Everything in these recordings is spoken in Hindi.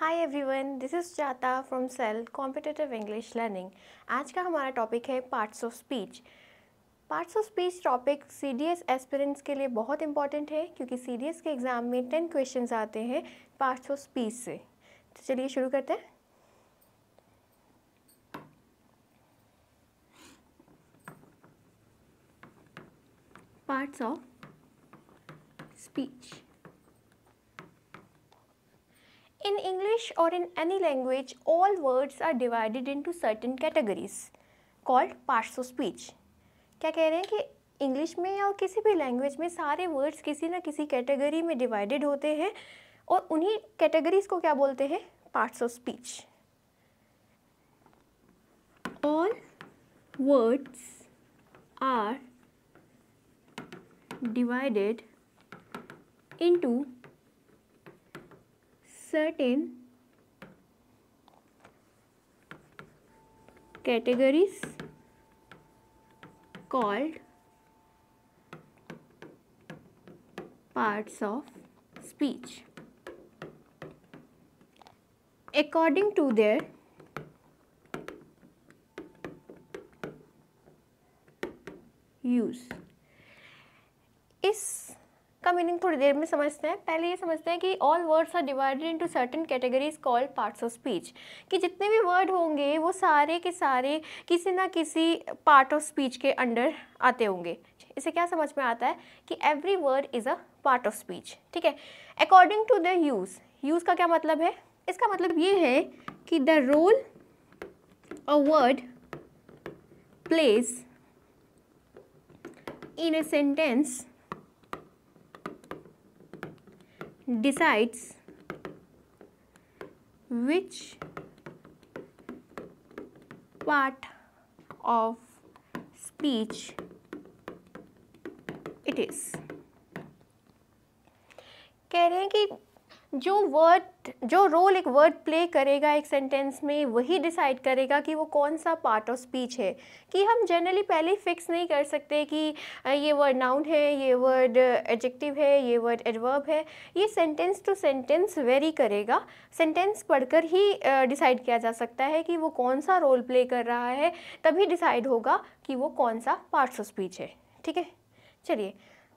हाय एवरीवन दिस इज़ चाता from cell competitive English learning आज का हमारा टॉपिक है parts of speech parts of speech topic C D S aspirants के लिए बहुत इंपॉर्टेंट है क्योंकि सी डी एस के एग्ज़ाम में टेन क्वेश्चन आते हैं पार्ट्स ऑफ स्पीच से तो चलिए शुरू करते हैं parts of speech In English or in any language, all words are divided into certain categories called parts of speech. क्या कह रहे हैं कि इंग्लिश में या किसी भी लैंग्वेज में सारे वर्ड्स किसी ना किसी कैटेगरी में डिवाइडेड होते हैं और उन्हीं कैटेगरीज को क्या बोलते हैं parts of speech all words are divided into certain categories called parts of speech according to their use is का मीनिंग थोड़ी देर में समझते हैं पहले ये समझते हैं कि all words are divided into certain categories called parts of speech कि जितने भी वर्ड होंगे वो सारे के सारे किसी ना किसी पार्ट ऑफ स्पीच के अंडर आते होंगे इसे क्या समझ में आता है कि every word is a part of speech ठीक है according to the use use का क्या मतलब है इसका मतलब ये है कि the role a word plays in a sentence decides which part of speech it is कह रहे हैं कि जो वर्ड जो रोल एक वर्ड प्ले करेगा एक सेंटेंस में वही डिसाइड करेगा कि वो कौन सा पार्ट ऑफ स्पीच है कि हम जनरली पहले फिक्स नहीं कर सकते कि ये वर्ड नाउन है ये वर्ड एडजेक्टिव है ये वर्ड एडवर्ब है ये सेंटेंस टू सेंटेंस वेरी करेगा सेंटेंस पढ़कर ही डिसाइड किया जा सकता है कि वो कौन सा रोल प्ले कर रहा है तभी डिसाइड होगा कि वो कौन सा पार्ट्स ऑफ स्पीच है ठीक है चलिए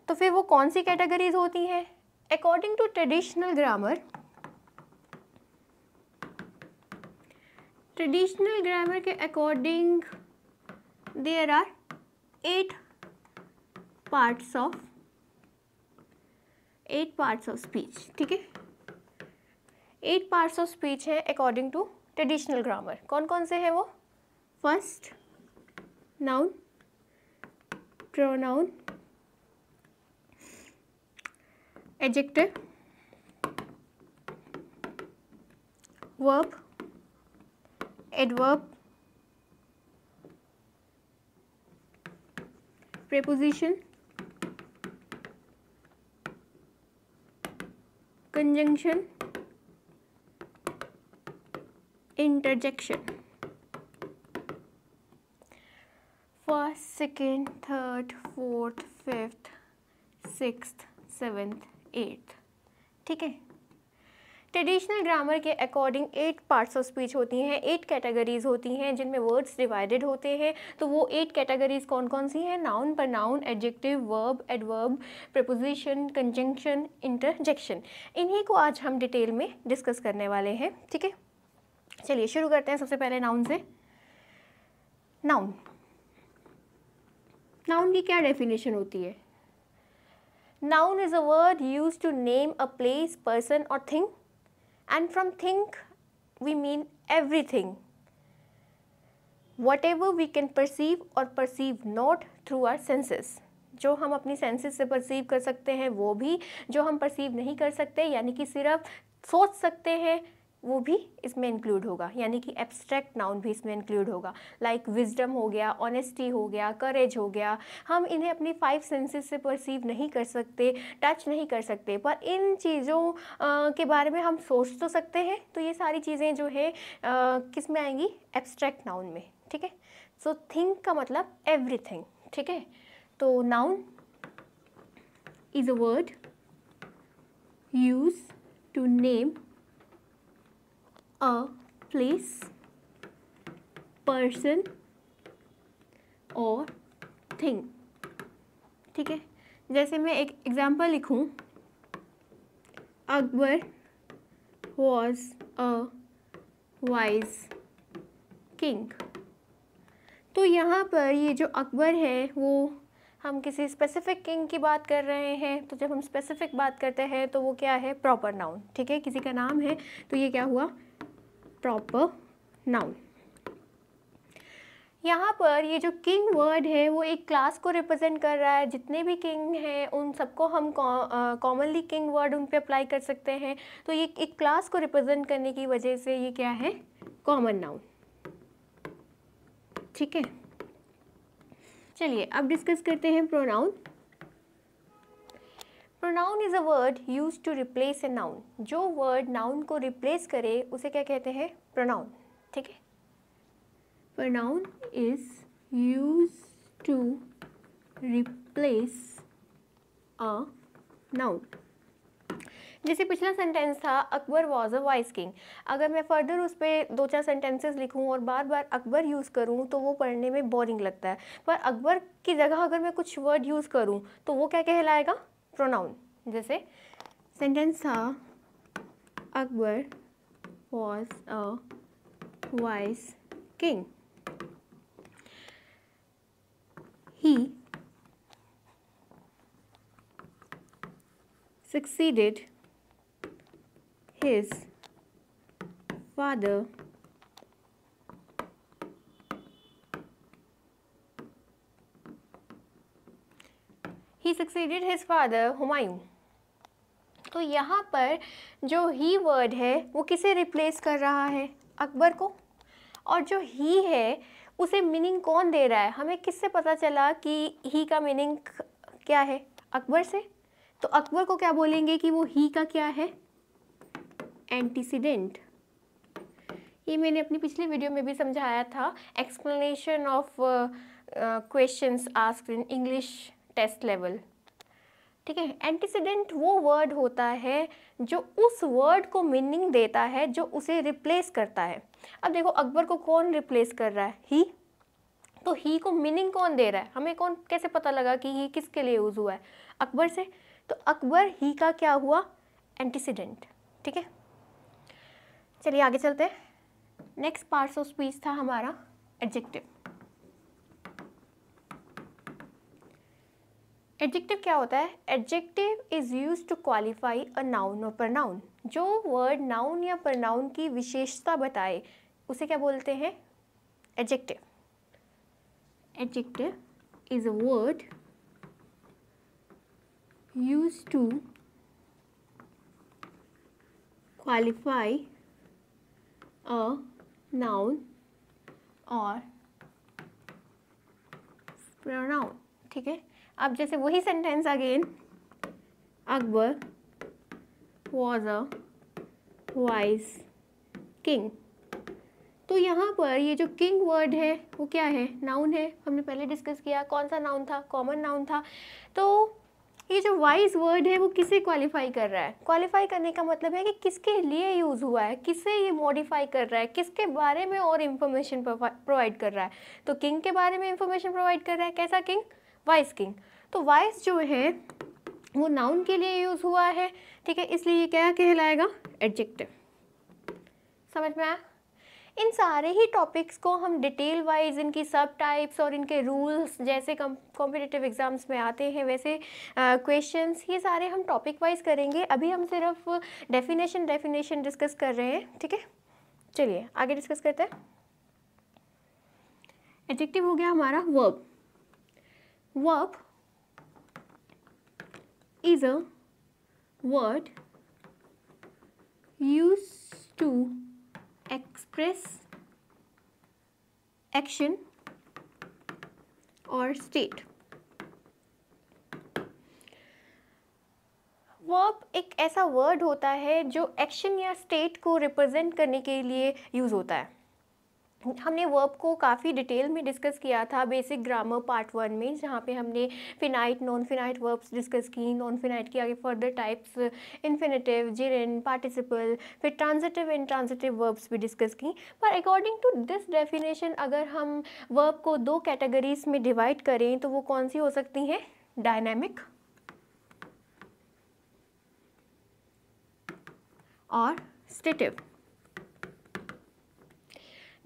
तो फिर वो कौन सी कैटेगरीज होती हैं according to traditional grammar traditional grammar के according there are eight parts of eight parts of speech ठीक है eight parts of speech है according to traditional grammar कौन कौन से हैं वो first noun pronoun adjective verb adverb preposition conjunction interjection first second third fourth fifth sixth seventh eight ठीक है ट्रेडिशनल ग्रामर के according eight parts of speech होती हैं एट कैटेगरीज होती हैं जिनमें वर्ड्स डिवाइडेड होते हैं तो वो एट कैटेगरीज कौन कौन सी हैं noun pronoun adjective verb adverb preposition conjunction interjection इन्हीं को आज हम डिटेल में डिस्कस करने वाले हैं ठीक है चलिए शुरू करते हैं सबसे पहले नाउन से नाउन नाउन की क्या डेफिनेशन होती है Noun is a word used to name a place, person or thing. And from think, we mean everything. Whatever we can perceive or perceive not through our senses. जो हम अपनी senses से perceive कर सकते हैं वो भी जो हम perceive नहीं कर सकते यानी कि सिर्फ सोच सकते हैं वो भी इसमें इंक्लूड होगा यानी कि एब्स्ट्रैक्ट नाउन भी इसमें इंक्लूड होगा लाइक like विजडम हो गया ऑनेस्टी हो गया करेज हो गया हम इन्हें अपनी फाइव सेंसेस से परसीव नहीं कर सकते टच नहीं कर सकते पर इन चीज़ों के बारे में हम सोच तो सकते हैं तो ये सारी चीज़ें जो है किस में आएंगी एब्स्ट्रैक्ट नाउन में ठीक है सो थिंक का मतलब एवरीथिंग ठीक है तो noun is a word use to name a place person और थिंग ठीक है जैसे मैं एक एग्ज़ाम्पल लिखूं Akbar was a wise king तो यहाँ पर ये जो अकबर है वो हम किसी स्पेसिफ़िक किंग की बात कर रहे हैं तो जब हम स्पेसिफ़िक बात करते हैं तो वो क्या है प्रॉपर नाउन ठीक है किसी का नाम है तो ये क्या हुआ प्रॉपर नाउन यहाँ पर ये जो किंग वर्ड है वो एक क्लास को रिप्रेजेंट कर रहा है जितने भी किंग हैं उन सबको हम कॉमनली किंग वर्ड उन पे अप्लाई कर सकते हैं तो ये एक क्लास को रिप्रेजेंट करने की वजह से ये क्या है कॉमन नाउन ठीक है चलिए अब डिस्कस करते हैं pronoun pronoun is a word use to replace a noun जो वर्ड नाउन को रिप्लेस करे उसे क्या कहते हैं प्रोनाउन ठीक है pronoun is use to replace a noun जैसे पिछला सेंटेंस था Akbar was a wise king अगर मैं फर्दर उस पर दो चार सेंटेंसेस लिखूं और बार बार अकबर यूज़ करूं तो वो पढ़ने में बोरिंग लगता है पर अकबर की जगह अगर मैं कुछ वर्ड यूज़ करूं तो वो क्या कहलाएगा प्रोनाउन जैसे सेंटेंस था Akbar was a wise king he succeeded his father he succeeded his father Humayun तो यहाँ पर जो ही वर्ड है वो किसे रिप्लेस कर रहा है अकबर को और जो ही है उसे मीनिंग कौन दे रहा है हमें किससे पता चला कि ही का मीनिंग क्या है अकबर से तो अकबर को क्या बोलेंगे कि वो ही का क्या है एंटीसीडेंट ये मैंने अपनी पिछली वीडियो में भी समझाया था explanation of questions asked in English test level ठीक है एंटीसीडेंट वो वर्ड होता है जो उस वर्ड को मीनिंग देता है जो उसे रिप्लेस करता है अब देखो अकबर को कौन रिप्लेस कर रहा है ही तो ही को मीनिंग कौन दे रहा है हमें कौन कैसे पता लगा कि ही किसके लिए यूज़ हुआ है अकबर से तो अकबर ही का क्या हुआ एंटीसीडेंट ठीक है चलिए आगे चलते हैं नेक्स्ट पार्ट ऑफ स्पीच था हमारा एडजेक्टिव एडजेक्टिव क्या होता है adjective is use to qualify a noun और प्रनाउन जो वर्ड नाउन या प्रनाउन की विशेषता बताए उसे क्या बोलते हैं adjective adjective is a word use to qualify a noun और प्रनाउन ठीक है अब जैसे वही sentence again Akbar was a wise king तो यहाँ पर ये जो किंग वर्ड है वो क्या है नाउन है हमने पहले डिस्कस किया कौन सा नाउन था कॉमन नाउन था तो ये जो वाइज वर्ड है वो किसे क्वालिफाई कर रहा है क्वालिफाई करने का मतलब है कि किसके लिए यूज़ हुआ है किसे ये मॉडिफाई कर रहा है किसके बारे में और इन्फॉर्मेशन प्रोवाइड कर रहा है तो किंग के बारे में इंफॉर्मेशन प्रोवाइड कर रहा है कैसा किंग वाइस किंग तो वाइस जो है वो नाउन के लिए यूज़ हुआ है ठीक है इसलिए ये क्या कहलाएगा एडजेक्टिव समझ में आया इन सारे ही टॉपिक्स को हम डिटेल वाइज इनकी सब टाइप्स और इनके रूल्स जैसे कॉम्पिटिटिव एग्ज़ाम्स में आते हैं वैसे क्वेश्चंस uh, ये सारे हम टॉपिक वाइज करेंगे अभी हम सिर्फ डेफिनेशन डेफिनेशन डिस्कस कर रहे हैं ठीक है चलिए आगे डिस्कस करते हैं एडजेक्टिव हो गया हमारा verb verb is a word used to express action or state verb एक ऐसा वर्ड होता है जो एक्शन या स्टेट को रिप्रेजेंट करने के लिए यूज़ होता है हमने वर्ब को काफ़ी डिटेल में डिस्कस किया था बेसिक ग्रामर पार्ट वन में जहाँ पे हमने finite non finite verbs discuss की नॉन फिनाइट की आगे further types infinitive gerund participle फिर ट्रांजिटिव एंड ट्रांजिटिव वर्ब्स भी डिस्कस की पर अकॉर्डिंग टू दिस डेफिनेशन अगर हम वर्ब को दो कैटेगरीज में डिवाइड करें तो वो कौन सी हो सकती हैं डायनेमिक और स्टेटिव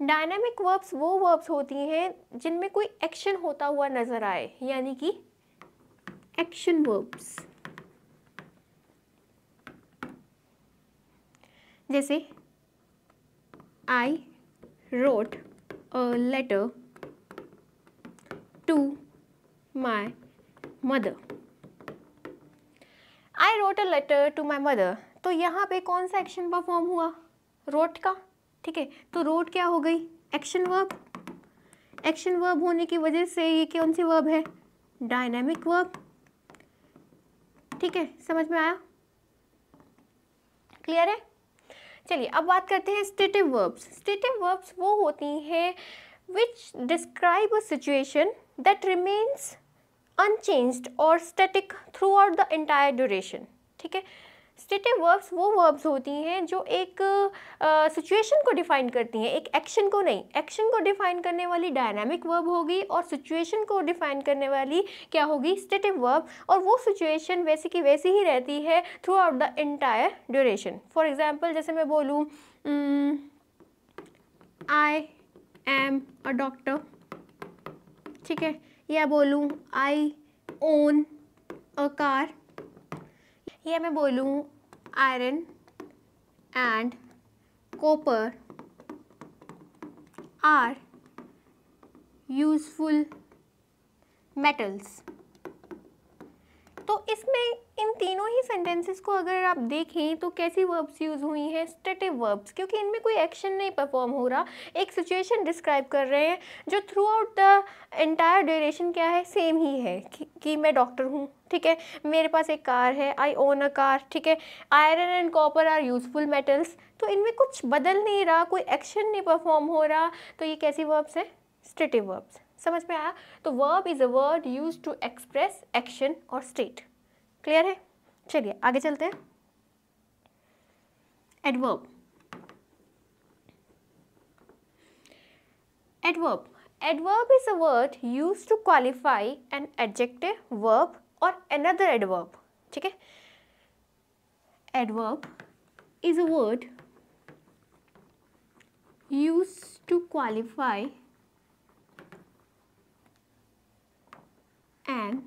डायनामिक वर्ब्स वो वर्ब्स होती हैं जिनमें कोई एक्शन होता हुआ नज़र आए यानी कि एक्शन वर्ब्स जैसे I wrote a letter to my mother I wrote a letter to my mother तो यहाँ पे कौन सा एक्शन परफॉर्म हुआ रोट का ठीक है तो रोड क्या हो गई एक्शन वर्ब एक्शन वर्ब होने की वजह से ये कौन सी वर्ब है डायनेमिक वर्ब ठीक है समझ में आया क्लियर है चलिए अब बात करते हैं स्टेटिव वर्ब्स स्टेटिव वर्ब्स वो होती हैं which describe a situation that remains unchanged और static throughout the entire duration ठीक है स्टेटिव वर्ब्स वो वर्ब्स होती हैं जो एक सिचुएशन uh, को डिफाइन करती हैं एक एक्शन को नहीं एक्शन को डिफाइन करने वाली डायनामिक वर्ब होगी और सिचुएशन को डिफाइन करने वाली क्या होगी स्टेटिव वर्ब और वो सिचुएशन वैसी की वैसी ही रहती है throughout the entire duration for example जैसे मैं बोलूँ आई एम अ डॉक्टर ठीक है या बोलूँ आई ओन अ कार ये मैं बोलूँ iron and copper are useful metals तो इसमें इन तीनों ही सेंटेंसेस को अगर आप देखें तो कैसी वर्ब्स यूज़ हुई हैं स्टेटिव वर्ब्स क्योंकि इनमें कोई एक्शन नहीं परफॉर्म हो रहा एक सिचुएशन डिस्क्राइब कर रहे हैं जो throughout the entire duration क्या है सेम ही है कि, कि मैं डॉक्टर हूँ ठीक है मेरे पास एक कार है आई ओन अ कार ठीक है iron and copper are useful metals तो इनमें कुछ बदल नहीं रहा कोई एक्शन नहीं परफॉर्म हो रहा तो ये कैसी वर्ब्स हैं स्टेटिव वर्ब्स समझ में आया तो verb is a word use to express action और स्टेट क्लियर है चलिए आगे चलते हैं adverb adverb adverb is a word use to qualify an adjective verb or another adverb. Okay? Adverb is a word used to qualify an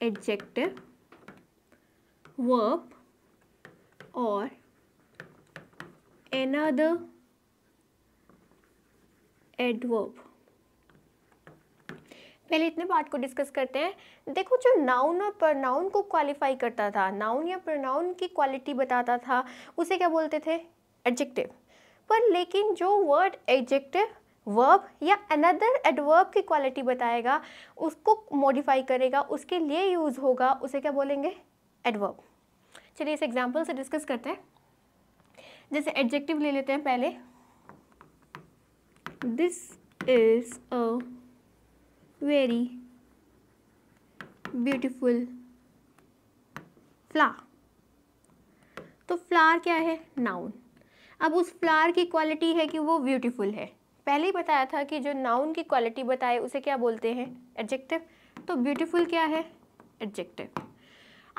adjective, verb or another adverb. पहले इतने पार्ट को डिस्कस करते हैं देखो जो नाउन और प्रनाउन को क्वालिफाई करता था नाउन या प्रनाउन की क्वालिटी बताता था उसे क्या बोलते थे एडजेक्टिव पर लेकिन जो वर्ड एडजेक्टिव वर्ब या अनदर एडवर्ब की क्वालिटी बताएगा उसको मॉडिफाई करेगा उसके लिए यूज़ होगा उसे क्या बोलेंगे एडवर्ब चलिए इस एग्जाम्पल से डिस्कस करते हैं जैसे एडजेक्टिव ले लेते हैं पहले this is a very beautiful flower तो फ्लावर क्या है नाउन अब उस फ्लावर की क्वालिटी है कि वो ब्यूटीफुल है पहले ही बताया था कि जो नाउन की क्वालिटी बताए उसे क्या बोलते हैं एडजेक्टिव तो ब्यूटिफुल क्या है एडजेक्टिव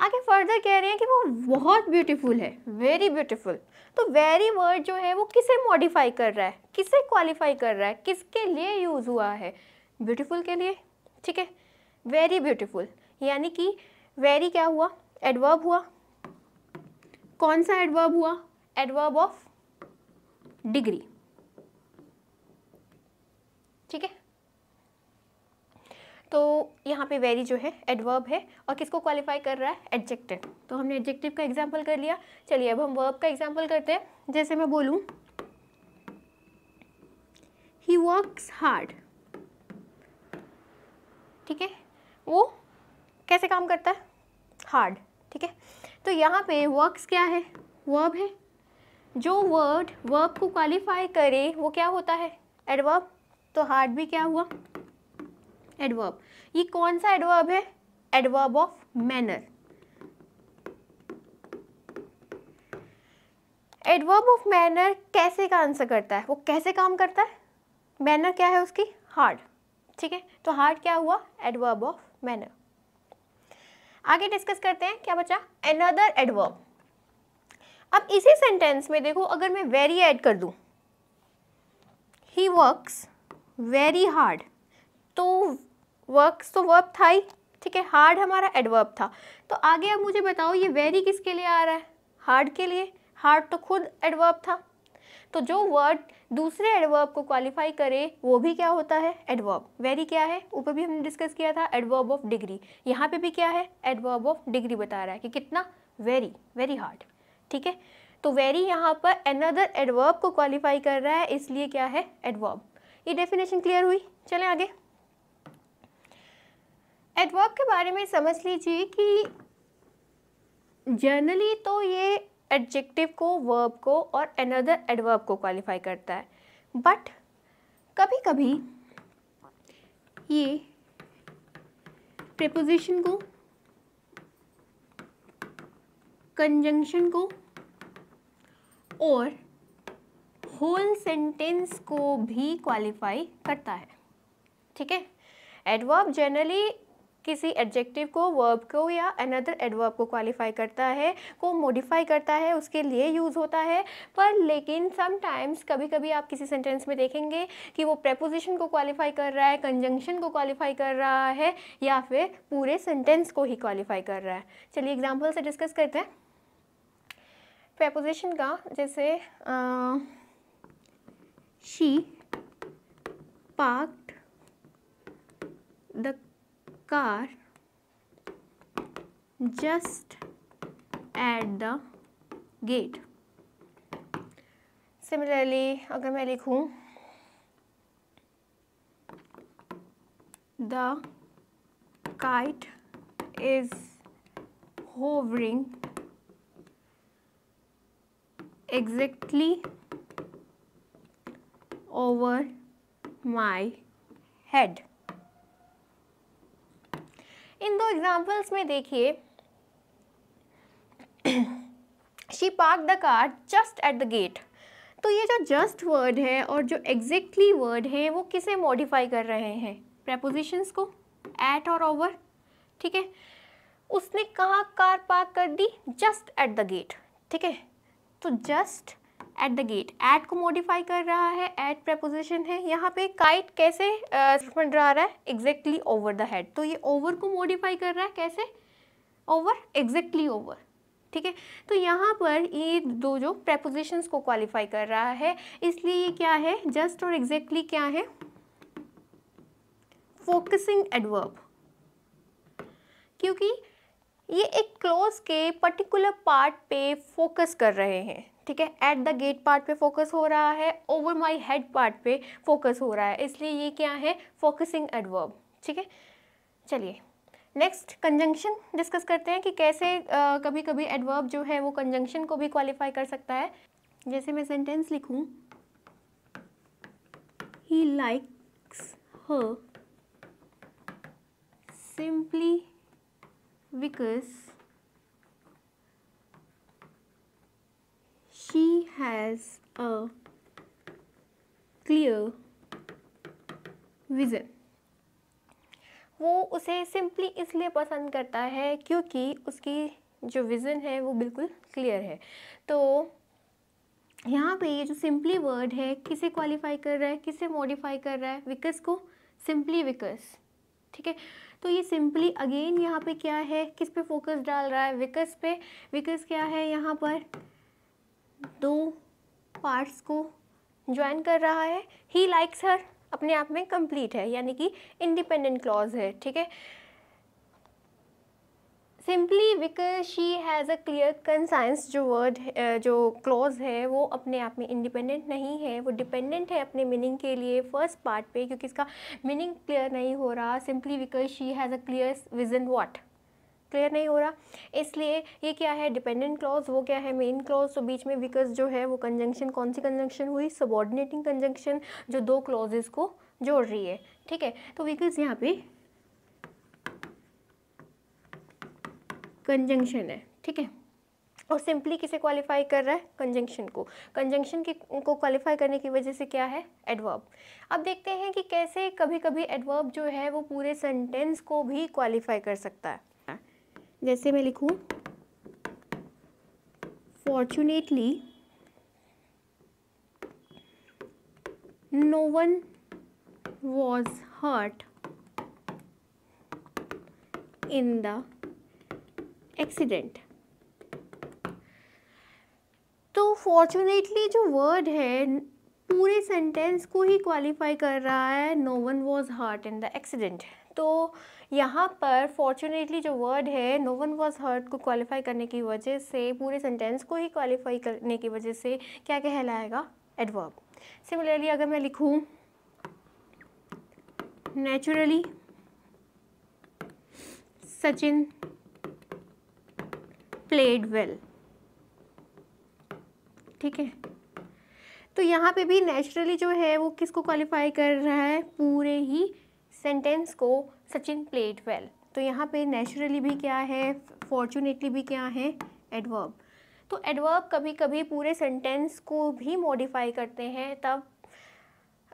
आगे फर्दर कह रहे हैं कि वो बहुत ब्यूटीफुल है वेरी ब्यूटीफुल तो वेरी वर्ड जो है वो किसे मॉडिफाई कर रहा है किसे क्वालिफाई कर रहा है किसके लिए यूज़ हुआ है ब्यूटीफुल के लिए ठीक है वेरी ब्यूटीफुल यानी कि वेरी क्या हुआ एडवर्ब हुआ कौन सा एडवर्ब हुआ एडवर्ब ऑफ डिग्री ठीक है तो यहाँ पे वेरी जो है एडवर्ब है और किसको क्वालिफाई कर रहा है एडजेक्टिव तो हमने एडजेक्टिव का एग्जाम्पल कर लिया चलिए अब हम वर्ब का एग्जाम्पल करते हैं जैसे मैं बोलूँ ही वर्क्स हार्ड ठीक है वो कैसे काम करता है हार्ड ठीक है तो यहाँ पे वर्क्स क्या है वर्ब है जो वर्ड वर्ब को क्वालिफाई करे वो क्या होता है एडवर्ब तो हार्ड भी क्या हुआ एडवर्ब ये कौन सा एडवर्ब है adverb of manner adverb of manner कैसे का आंसर करता है वो कैसे काम करता है मैनर क्या है उसकी हार्ड ठीक है तो हार्ड क्या हुआ एडवर्ब ऑफ मैनर आगे डिस्कस करते हैं क्या बचा एनदर एडवर्ब अब इसी सेंटेंस में देखो अगर मैं वेरी ऐड कर दूं ही वर्क्स वेरी हार्ड तो वर्क्स तो वर्ब था ही ठीक है हार्ड हमारा एडवर्ब था तो आगे अब मुझे बताओ ये वेरी किसके लिए आ रहा है हार्ड के लिए हार्ड तो खुद एडवर्ब था तो जो वर्ड दूसरे एडवर्ब को क्वालिफाई करे वो भी क्या होता है एडवर्ब वेरी क्या है ऊपर भी हमने डिस्कस किया था एडवर्ब ऑफ डिग्री यहाँ पे भी क्या है एडवर्ब ऑफ डिग्री बता रहा है कि कितना वेरी वेरी हार्ड ठीक है तो वेरी यहाँ पर अनदर एडवर्ब को क्वालिफाई कर रहा है इसलिए क्या है एडवर्ब ये डेफिनेशन क्लियर हुई चले आगे एडवर्ब के बारे में समझ लीजिए कि जनरली तो ये एडजेक्टिव को वर्ब को और अनदर एडवर्ब को क्वालिफाई करता है बट कभी कभी ये प्रेपोजिशन को कंजंक्शन को और होल सेंटेंस को भी क्वालिफाई करता है ठीक है एडवर्ब जनरली किसी एडजेक्टिव को वर्ब को या अनदर एडवर्ब को क्वालिफाई करता है को मॉडिफाई करता है उसके लिए यूज़ होता है पर लेकिन समटाइम्स कभी कभी आप किसी सेंटेंस में देखेंगे कि वो प्रेपोजिशन को क्वालिफाई कर रहा है कंजंक्शन को क्वालिफाई कर रहा है या फिर पूरे सेंटेंस को ही क्वालिफाई कर रहा है चलिए एग्जाम्पल से डिस्कस करते हैं प्रेपोजिशन का जैसे she parked the car just at the gate. Similarly, अगर मैं लिखूं the kite is hovering exactly over my head. इन दो एग्जाम्पल्स में देखिए she park the car just at the gate तो ये जो जस्ट वर्ड है और जो एग्जैक्टली वर्ड है वो किसे मॉडिफाई कर रहे हैं प्रेपोजिशंस को एट और ओवर ठीक है उसने कहाँ कार पार्क कर दी जस्ट एट द गेट ठीक है तो just at the gate at को मॉडिफाई कर रहा है एट प्रपोजिशन है यहाँ पे काइट कैसे बन रहा है एग्जैक्टली ओवर द हेड तो ये ओवर को मॉडिफाई कर रहा है कैसे ओवर एग्जैक्टली ओवर ठीक है तो यहाँ पर ये दो जो प्रपोजिशंस को क्वालिफाई कर रहा है इसलिए ये क्या है जस्ट और एग्जैक्टली क्या है फोकसिंग एडवर्ब क्योंकि ये एक क्लोज के पर्टिकुलर पार्ट पे फोकस कर रहे हैं ठीक है एट द गेट पार्ट पे फोकस हो रहा है ओवर माई हेड पार्ट पे फोकस हो रहा है इसलिए ये क्या है फोकसिंग एडवर्ब ठीक है चलिए नेक्स्ट कंजंक्शन डिस्कस करते हैं कि कैसे आ, कभी कभी एडवर्ब जो है वो कंजंक्शन को भी क्वालिफाई कर सकता है जैसे मैं सेंटेंस लिखूं he likes her simply because she has a clear vision. वो उसे सिंपली इसलिए पसंद करता है क्योंकि उसकी जो विज़न है वो बिल्कुल क्लियर है तो यहाँ पे ये जो सिंपली वर्ड है किसे क्वालिफाई कर रहा है किसे मॉडिफाई कर रहा है विकस को सिंपली विकस ठीक है तो ये सिंपली अगेन यहाँ पे क्या है किस पे फोकस डाल रहा है विकस पे विकस क्या है यहाँ पर दो पार्ट्स को ज्वाइन कर रहा है ही लाइक्स हर अपने आप में कंप्लीट है यानी कि इंडिपेंडेंट क्लॉज है ठीक है simply because she has a clear conscience जो वर्ड जो क्लॉज है वो अपने आप में इंडिपेंडेंट नहीं है वो डिपेंडेंट है अपने मीनिंग के लिए फर्स्ट पार्ट पे क्योंकि इसका मीनिंग क्लियर नहीं हो रहा simply because she has a clear vision what clear नहीं हो रहा इसलिए ये क्या है डिपेंडेंट क्लॉज वो क्या है मेन क्लॉज तो बीच में बिकॉज जो है वो कंजंक्शन कौन सी कंजंक्शन हुई सबॉर्डिनेटिंग कंजंक्शन जो दो क्लॉजेज को जोड़ रही है ठीक है तो बिकॉज यहाँ पे कंजंक्शन है ठीक है और सिंपली किसे क्वालिफाई कर रहा है कंजंक्शन को कंजंक्शन के को क्वालिफाई करने की वजह से क्या है एडवर्ब अब देखते हैं कि कैसे कभी कभी एडवर्ब जो है वो पूरे सेंटेंस को भी क्वालिफाई कर सकता है जैसे मैं लिखूँ fortunately no one was hurt in the accident तो फॉर्चुनेटली जो वर्ड है पूरे सेंटेंस को ही क्वालिफाई कर रहा है no one was hurt in the accident तो यहाँ पर फॉर्चुनेटली जो वर्ड है नो वन वॉज हर्ट को क्वालिफाई करने की वजह से पूरे सेंटेंस को ही क्वालिफाई करने की वजह से क्या कहलाएगा एडवर्ब सिमिलरली अगर मैं लिखूँ नेचुरली सचिन प्लेड वेल ठीक है तो यहाँ पे भी नेचुरली जो है वो किसको क्वालिफाई कर रहा है पूरे ही सेंटेंस को सचिन प्लेट वेल तो यहाँ पे नेचुरली भी क्या है फॉर्चुनेटली भी क्या है एडवर्ब तो एडवर्ब कभी कभी पूरे सेंटेंस को भी मॉडिफाई करते हैं तब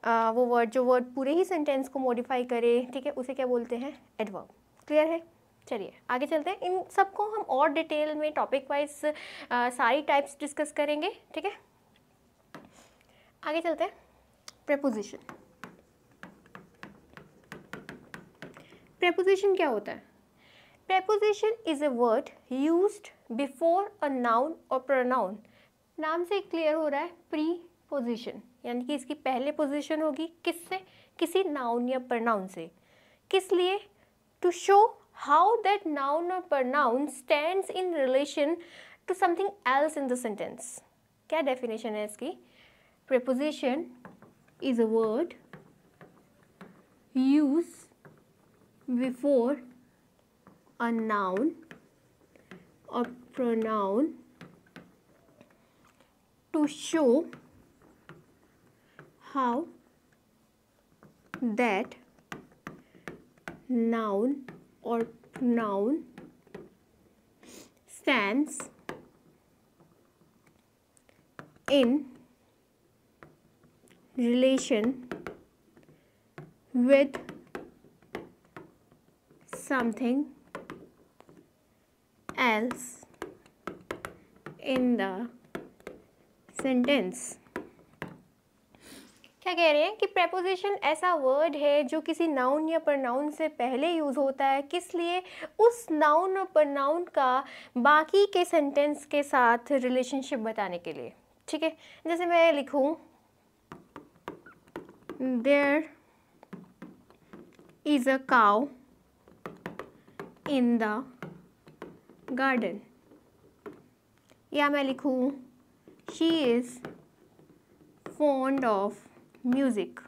आ, वो वर्ड जो वर्ड पूरे ही सेंटेंस को मॉडिफाई करे ठीक है उसे क्या बोलते हैं एडवर्ब क्लियर है चलिए आगे चलते हैं इन सबको हम और डिटेल में टॉपिक वाइज सारी टाइप्स डिस्कस करेंगे ठीक है आगे चलते हैं प्रपोजिशन प्रेपोजिशन क्या होता है preposition is a word use before a noun और प्रोनाउन नाम से क्लियर हो रहा है प्री पोजिशन यानी कि इसकी पहले पोजिशन होगी किससे किसी नाउन या प्रनाउन से किस लिए to show how that noun और pronoun stand in relation to something else in the sentence क्या डेफिनेशन है इसकी preposition is a word use before a noun or pronoun to show how that noun or pronoun stands in relation with something else in the sentence क्या कह रहे हैं कि प्रेपोजिशन ऐसा वर्ड है जो किसी नाउन या प्रनाउन से पहले यूज़ होता है किस लिए उस नाउन और प्रनाउन का बाकी के सेंटेंस के साथ रिलेशनशिप बताने के लिए ठीक है जैसे मैं लिखूं there is a cow in the garden या मैं लिखूँ she is fond of music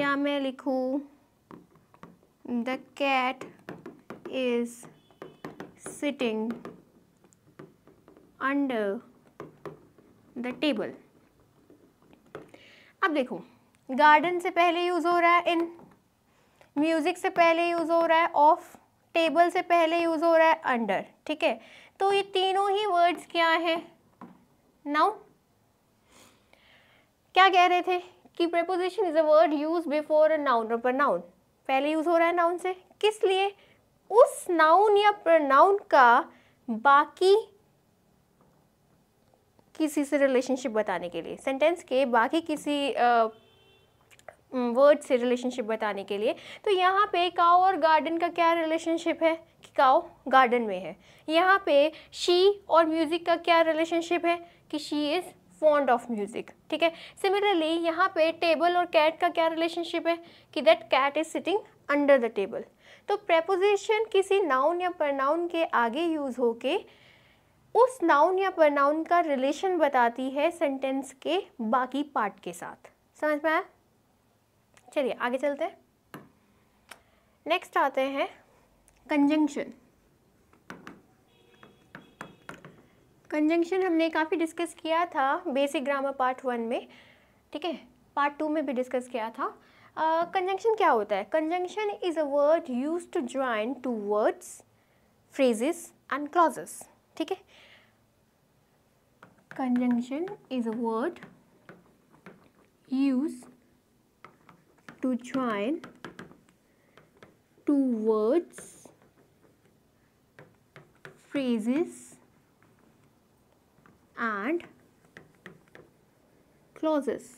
या मैं लिखूँ the cat is sitting under the table अब देखो गार्डन से पहले यूज़ हो रहा है इन म्यूज़िक से पहले यूज़ हो रहा है ऑफ टेबल से पहले यूज़ हो रहा है अंडर ठीक है तो ये तीनों ही वर्ड्स क्या है नाउ क्या कह रहे थे कि preposition is a word use before a noun और प्रनाउन पहले यूज हो रहा है नाउन से किस लिए उस नाउन या प्रनाउन का बाकी किसी से रिलेशनशिप बताने के लिए सेंटेंस के बाकी किसी वर्ड से रिलेशनशिप बताने के लिए तो यहाँ पे काओ और गार्डन का क्या रिलेशनशिप है कि काओ गार्डन में है यहाँ पे शी और म्यूज़िक का क्या रिलेशनशिप है कि she is fond of music ठीक है सिमिलरली यहाँ पे टेबल और कैट का क्या रिलेशनशिप है कि that cat is sitting under the table तो प्रपोजिशन किसी नाउन या प्रनाउन के आगे यूज़ होके उस नाउन या प्रनाउन का रिलेशन बताती है सेंटेंस के बाकी पार्ट के साथ समझ में आया चलिए आगे चलते हैं नेक्स्ट आते हैं कंजंक्शन कंजंक्शन हमने काफ़ी डिस्कस किया था बेसिक ग्रामर पार्ट वन में ठीक है पार्ट टू में भी डिस्कस किया था कंजंक्शन uh, क्या होता है conjunction is a word use to join two words phrases and clauses ठीक है conjunction is a word use to join two words phrases and clauses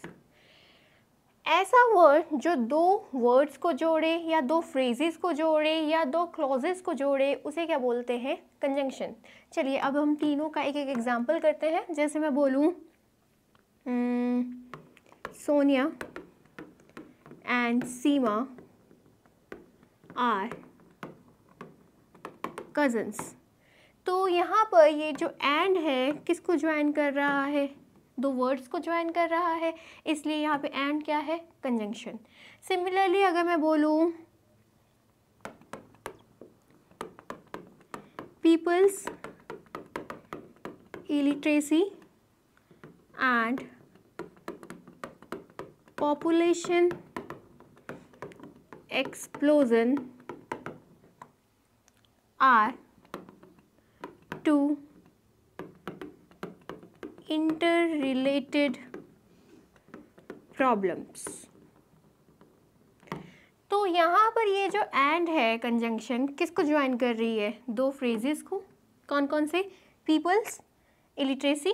ऐसा वर्ड जो दो वर्ड्स को जोड़े या दो फ्रेजेस को जोड़े या दो क्लॉजेस को जोड़े उसे क्या बोलते हैं कंजंक्शन चलिए अब हम तीनों का एक एक एग्जांपल करते हैं जैसे मैं बोलूँ हम्म, Sonia and Seema are cousins. तो यहाँ पर ये जो एंड है किसको ज्वाइन कर रहा है दो वर्ड्स को ज्वाइन कर रहा है इसलिए यहाँ पे एंड क्या है कंजंक्शन सिमिलरली अगर मैं बोलूँ peoples illiteracy and population explosion are two interrelated problems तो यहाँ पर ये जो एंड है कंजंक्शन किसको ज्वाइन कर रही है दो फ्रेजेस को कौन कौन से पीपल्स इलिट्रेसी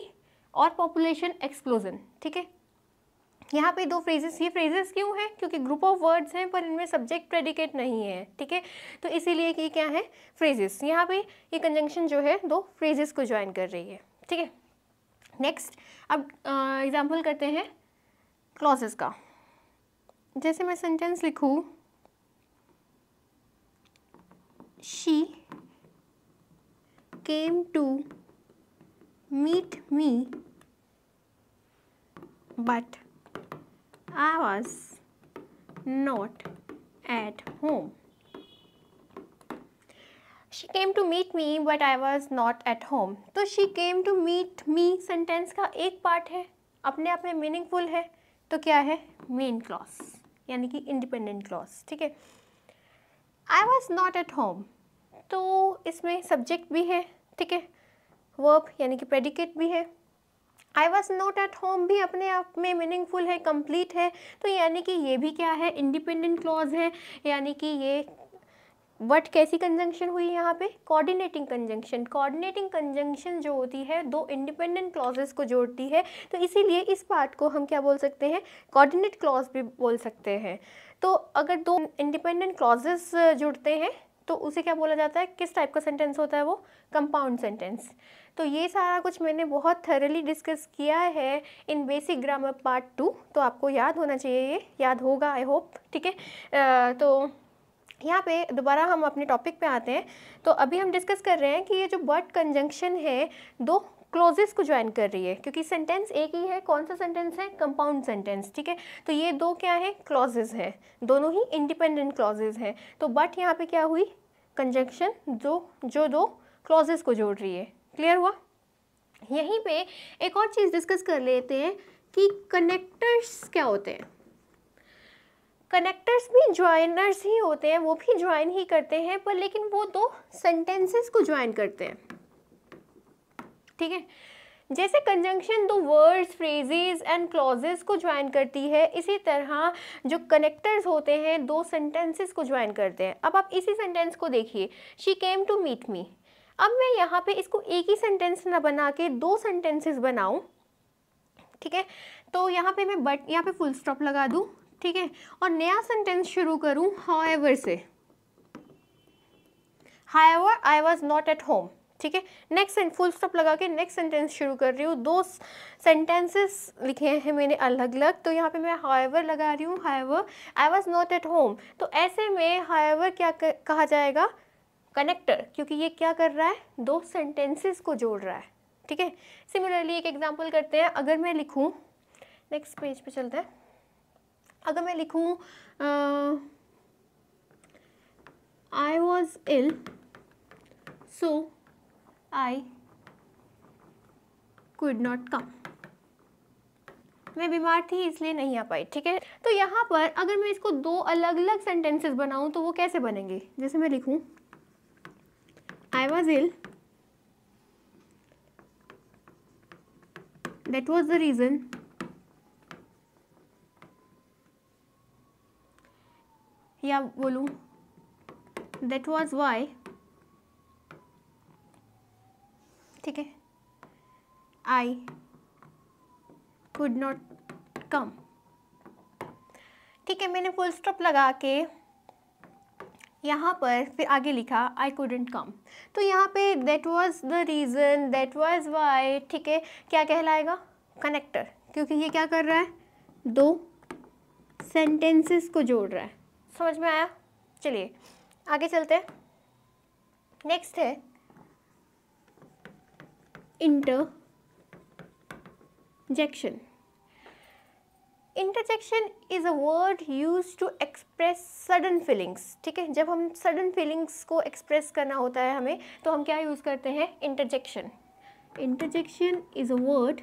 और पॉपुलेशन एक्सप्लोजन ठीक है यहाँ पे दो फ्रेजेस ये फ्रेजेस क्यों हैं क्योंकि ग्रुप ऑफ वर्ड्स हैं पर इनमें सब्जेक्ट प्रेडिकेट नहीं है ठीक है तो इसीलिए कि क्या है फ्रेजेस यहाँ पे ये कंजंक्शन जो है दो फ्रेजेस को ज्वाइन कर रही है ठीक है नेक्स्ट अब एग्जाम्पल करते हैं क्लॉजेस का जैसे मैं सेंटेंस लिखूँ she came to meet me but I was not at home. She came to meet me but I was not at home. तो she came to meet me sentence का एक part है अपने आप में meaningful है तो क्या है main clause, यानी कि independent clause, ठीक है I was not at home. तो इसमें subject भी है ठीक है verb यानी कि predicate भी है I was not at home भी अपने आप में मीनिंगफुल है कम्प्लीट है तो यानी कि ये भी क्या है इंडिपेंडेंट क्लॉज है यानी कि ये वट कैसी कंजंक्शन हुई यहाँ पे कोऑर्डिनेटिंग कंजंक्शन कोऑर्डिनेटिंग कंजंक्शन जो होती है दो इंडिपेंडेंट क्लॉजेस को जोड़ती है तो इसीलिए इस पार्ट को हम क्या बोल सकते हैं कोऑर्डिनेट क्लॉज भी बोल सकते हैं तो अगर दो इंडिपेंडेंट क्लॉजेस जुड़ते हैं तो उसे क्या बोला जाता है किस टाइप का सेंटेंस होता है वो कंपाउंड सेंटेंस तो ये सारा कुछ मैंने बहुत थरली डिस्कस किया है in basic grammar part two तो आपको याद होना चाहिए ये याद होगा आई होप ठीक है तो यहाँ पे दोबारा हम अपने टॉपिक पे आते हैं तो अभी हम डिस्कस कर रहे हैं कि ये जो बट कंजंक्शन है दो क्लोजेस को ज्वाइन कर रही है क्योंकि सेंटेंस एक ही है कौन सा सेंटेंस है कंपाउंड सेंटेंस ठीक है तो ये दो क्या है क्लॉजेज हैं दोनों ही इंडिपेंडेंट क्लॉजेज हैं तो बट यहाँ पे क्या हुई कंजंक्शन जो जो दो क्लॉजेज को जोड़ रही है क्लियर हुआ यहीं पे एक और चीज़ डिस्कस कर लेते हैं कि कनेक्टर्स क्या होते हैं कनेक्टर्स भी ज्वाइनर्स ही होते हैं वो भी ज्वाइन ही करते हैं पर लेकिन वो दो सेंटेंसेस को ज्वाइन करते हैं ठीक है जैसे कंजंक्शन दो वर्ड्स फ्रेजेस एंड क्लॉजेस को ज्वाइन करती है इसी तरह जो कनेक्टर्स होते हैं दो सेंटेंसेस को ज्वाइन करते हैं अब आप इसी सेंटेंस को देखिए she came to meet me अब मैं यहाँ पे इसको एक ही सेंटेंस ना बना के दो सेंटेंसेस बनाऊँ ठीक है तो यहाँ पे मैं बट यहाँ पे फुल स्टॉप लगा दूँ ठीक है और नया सेंटेंस शुरू करूँ हाउएवर से how I was not at home ठीक है नेक्स्ट फुल स्टॉप लगा के नेक्स्ट सेंटेंस शुरू कर रही हूँ दो सेंटेंसेस लिखे हैं मैंने अलग अलग तो यहाँ पे मैं हाईवर लगा रही हूँ however I was not at home तो ऐसे में हाईवर क्या कहा जाएगा कनेक्टर क्योंकि ये क्या कर रहा है दो सेंटेंसेस को जोड़ रहा है ठीक है सिमिलरली एक एग्जांपल करते हैं अगर मैं लिखूं नेक्स्ट पेज पे चलते हैं अगर मैं लिखूं I was ill so I could not come मैं बीमार थी इसलिए नहीं आ पाई ठीक है तो यहाँ पर अगर मैं इसको दो अलग अलग सेंटेंसेस बनाऊँ तो वो कैसे बनेंगे जैसे मैं लिखूँ was ill. That was the reason. या बोलूँ that was why. ठीक है I could not come. ठीक है मैंने फुल स्टॉप लगा के यहाँ पर फिर आगे लिखा आई कूडेंट कम तो यहाँ पे that was the reason that was why ठीक है क्या कहलाएगा कनेक्टर क्योंकि ये क्या कर रहा है दो सेंटेंसेस को जोड़ रहा है समझ में आया चलिए आगे चलते हैं नेक्स्ट है interjection interjection is a word use to express sudden feelings ठीक है जब हम सडन फीलिंग्स को एक्सप्रेस करना होता है हमें तो हम क्या यूज़ करते हैं interjection interjection is a word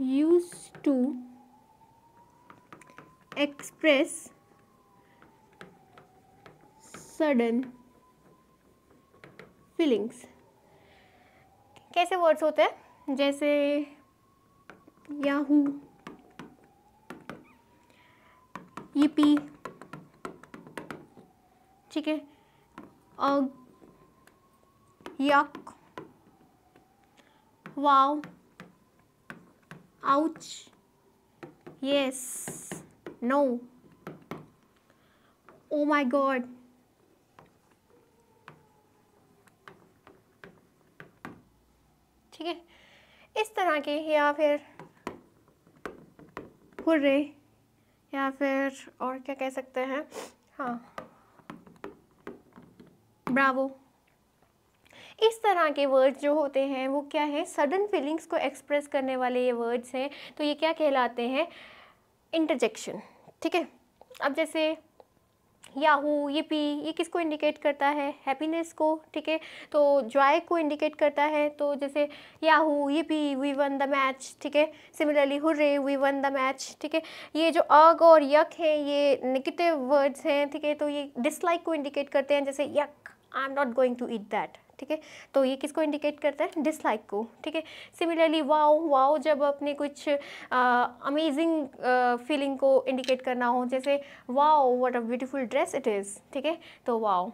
use to express sudden feelings कैसे वर्ड्स होते हैं जैसे याहू ये पी ठीक है और yuck wow ouch yes no oh my god ठीक है इस तरह के या फिर हुर्रे या फिर और क्या कह सकते हैं हाँ ब्रावो इस तरह के वर्ड्स जो होते हैं वो क्या है सडन फीलिंग्स को एक्सप्रेस करने वाले ये वर्ड्स हैं तो ये क्या कहलाते हैं इंटरजेक्शन ठीक है अब जैसे याहू ये पी ये किसको इंडिकेट करता है हैप्पीनेस को ठीक है तो जॉय को इंडिकेट करता है तो जैसे yahoo yippee we won the match ठीक है similarly hurray we won the match ठीक है ये जो अग और यक है ये नेगेटिव वर्ड्स हैं ठीक है तो ये डिसलाइक को इंडिकेट करते हैं जैसे yuck I am not going to eat that ठीक है तो ये किसको इंडिकेट करता है डिसलाइक को ठीक है सिमिलरली वाओ वाओ जब अपने कुछ अमेजिंग फीलिंग को इंडिकेट करना हो जैसे wow what a beautiful dress it is ठीक है तो वाओ